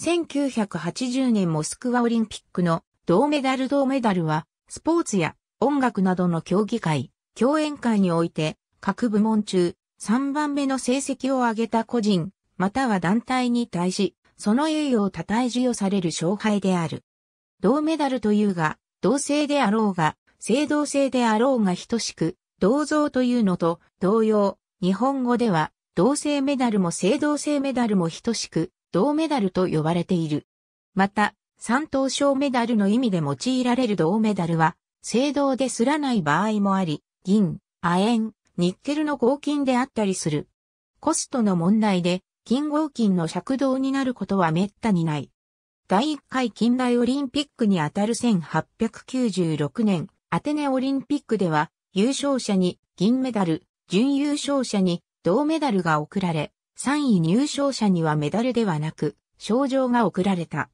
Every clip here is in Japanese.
1980年モスクワオリンピックの銅メダル銅メダルは、スポーツや音楽などの競技会、競演会において、各部門中、3番目の成績を上げた個人、または団体に対し、その栄誉を称え授与される勝敗である。銅メダルというが、同性であろうが、正同性であろうが等しく、銅像というのと同様、日本語では、同性メダルも正同性メダルも等しく、銅メダルと呼ばれている。また、三等賞メダルの意味で用いられる銅メダルは、青銅ですらない場合もあり、銀、亜鉛、ニッケルの合金であったりする。コストの問題で、金合金の尺銅になることは滅多にない。第1回近代オリンピックにあたる1896年、アテネオリンピックでは、優勝者に銀メダル、準優勝者に銅メダルが贈られ、3位入賞者にはメダルではなく、賞状が贈られた。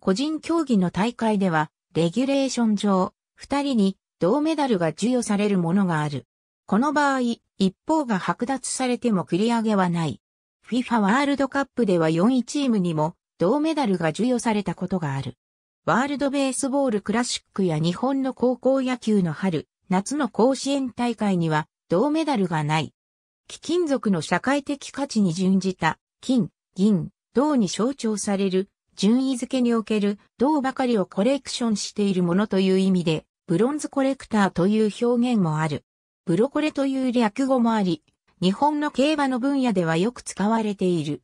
個人競技の大会では、レギュレーション上、2人に銅メダルが授与されるものがある。この場合、一方が剥奪されても繰り上げはない。FIFA ワールドカップでは4位チームにも銅メダルが授与されたことがある。ワールドベースボールクラシックや日本の高校野球の春、夏の甲子園大会には銅メダルがない。貴金属の社会的価値に準じた、金、銀、銅に象徴される、順位付けにおける銅ばかりをコレクションしているものという意味で、ブロンズコレクターという表現もある。ブロコレという略語もあり、日本の競馬の分野ではよく使われている。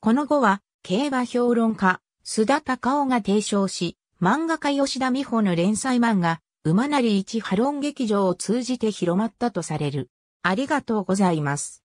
この語は、競馬評論家、須田隆夫が提唱し、漫画家吉田美穂の連載漫画、馬なり一波論劇場を通じて広まったとされる。ありがとうございます。